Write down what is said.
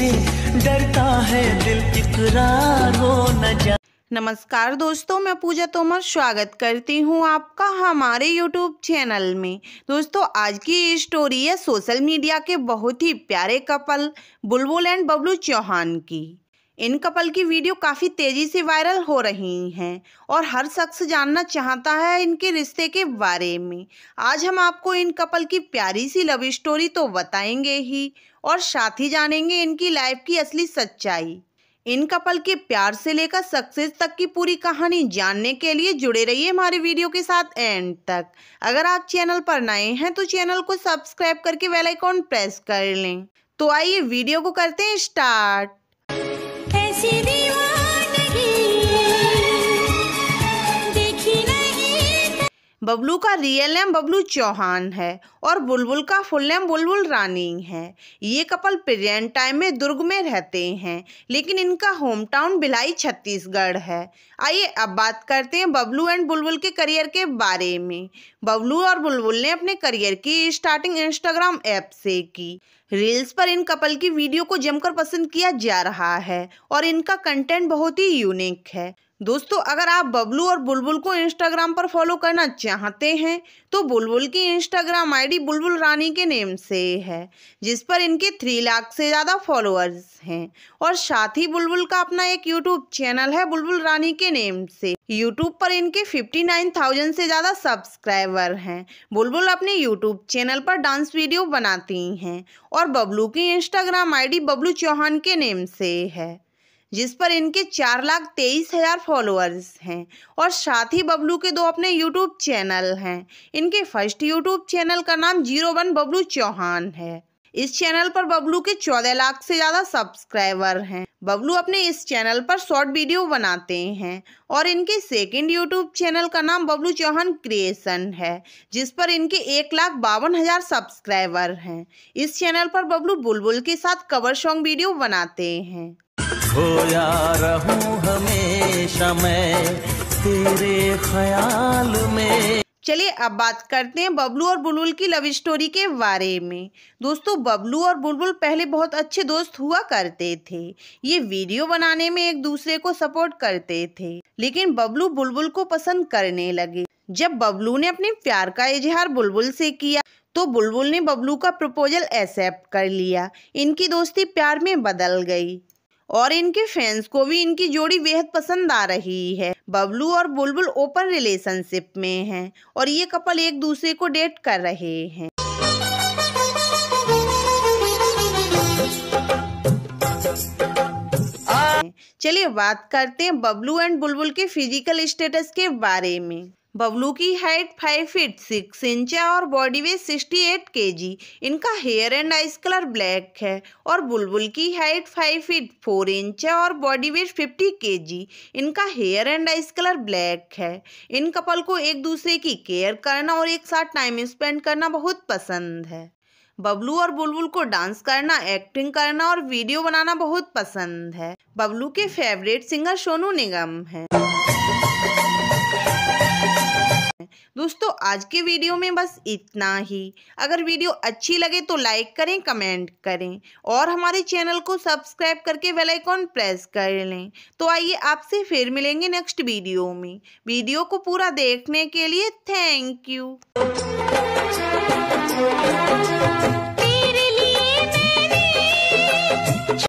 डरता है दिल इकरार हो न जा नमस्कार दोस्तों मैं पूजा तोमर स्वागत करती हूं आपका हमारे यूट्यूब चैनल में दोस्तों आज की स्टोरी है सोशल मीडिया के बहुत ही प्यारे कपल बुलबुल एंड बबलू चौहान की इन कपल की वीडियो काफ़ी तेज़ी से वायरल हो रही हैं और हर शख्स जानना चाहता है इनके रिश्ते के बारे में आज हम आपको इन कपल की प्यारी सी लव स्टोरी तो बताएंगे ही और साथ ही जानेंगे इनकी लाइफ की असली सच्चाई इन कपल के प्यार से लेकर सक्सेस तक की पूरी कहानी जानने के लिए जुड़े रहिए हमारे वीडियो के साथ एंड तक अगर आप चैनल पर नए हैं तो चैनल को सब्सक्राइब करके वेलाइकॉन प्रेस कर लें तो आइए वीडियो को करते हैं स्टार्ट decidir. बबलू का रियल नेम बबलू चौहान है और बुलबुल का फुल नेम बुलबुल रानी है ये कपल प्रेजेंट टाइम में दुर्ग में रहते हैं लेकिन इनका होम टाउन भिलाई छत्तीसगढ़ है आइए अब बात करते हैं बबलू एंड बुलबुल के करियर के बारे में बबलू और बुलबुल ने अपने करियर की स्टार्टिंग इंस्टाग्राम ऐप से की रील्स पर इन कपल की वीडियो को जमकर पसंद किया जा रहा है और इनका कंटेंट बहुत ही यूनिक है दोस्तों अगर आप बबलू और बुलबुल को इंस्टाग्राम पर फॉलो करना चाहते हैं तो बुलबुल की इंस्टाग्राम आईडी बुलबुल रानी के नेम से है जिस पर इनके थ्री लाख से ज़्यादा फॉलोअर्स हैं और साथ ही बुलबुल का अपना एक यूट्यूब चैनल है बुलबुल रानी के नेम से यूट्यूब पर इनके 59,000 से ज़्यादा सब्सक्राइबर हैं बुलबुल अपने यूट्यूब चैनल पर डांस वीडियो बनाती हैं और बबलू की इंस्टाग्राम आई बबलू चौहान के नेम से है जिस पर इनके चार लाख तेईस हज़ार फॉलोअर्स हैं और साथ ही बबलू के दो अपने यूट्यूब चैनल हैं इनके फर्स्ट यूट्यूब चैनल का नाम जीरो वन बबलू चौहान है इस चैनल पर बबलू के चौदह लाख से ज़्यादा सब्सक्राइबर हैं बबलू अपने इस चैनल पर शॉर्ट वीडियो बनाते हैं और इनके सेकंड यूट्यूब चैनल का नाम बबलू चौहान क्रिएशन है जिस पर इनके एक लाख बावन हज़ार सब्सक्राइबर हैं इस चैनल पर बबलू बुलबुल के साथ कवर सॉन्ग वीडियो बनाते हैं खोया रहूं हमेशा मैं तेरे ख्याल में चलिए अब बात करते हैं बबलू और बुलबुल की लव स्टोरी के बारे में दोस्तों बबलू और बुलबुल पहले बहुत अच्छे दोस्त हुआ करते थे ये वीडियो बनाने में एक दूसरे को सपोर्ट करते थे लेकिन बबलू बुलबुल को पसंद करने लगे जब बबलू ने अपने प्यार का इजहार बुलबुल से किया तो बुलबुल ने बबलू का प्रपोजल एक्सेप्ट कर लिया इनकी दोस्ती प्यार में बदल गई और इनके फैंस को भी इनकी जोड़ी बेहद पसंद आ रही है बबलू और बुलबुल ओपन रिलेशनशिप में हैं और ये कपल एक दूसरे को डेट कर रहे हैं चलिए बात करते हैं बबलू एंड बुलबुल के फिजिकल स्टेटस के बारे में बबलू की height five feet six inch है और body weight sixty eight K G इनका hair and eyes colour black है और बुलबुल की height five feet four inch है और body weight fifty K G इनका hair and eyes colour black है इन कपल को एक दूसरे की केयर करना और एक साथ टाइम स्पेंड करना बहुत पसंद है बबलू और बुलबुल को डांस करना एक्टिंग करना और वीडियो बनाना बहुत पसंद है बबलू के फेवरेट सिंगर सोनू निगम हैं दोस्तों आज के वीडियो में बस इतना ही अगर वीडियो अच्छी लगे तो लाइक करें कमेंट करें और हमारे चैनल को सब्सक्राइब करके बेल आइकॉन प्रेस कर लें तो आइए आपसे फिर मिलेंगे नेक्स्ट वीडियो में वीडियो को पूरा देखने के लिए थैंक यू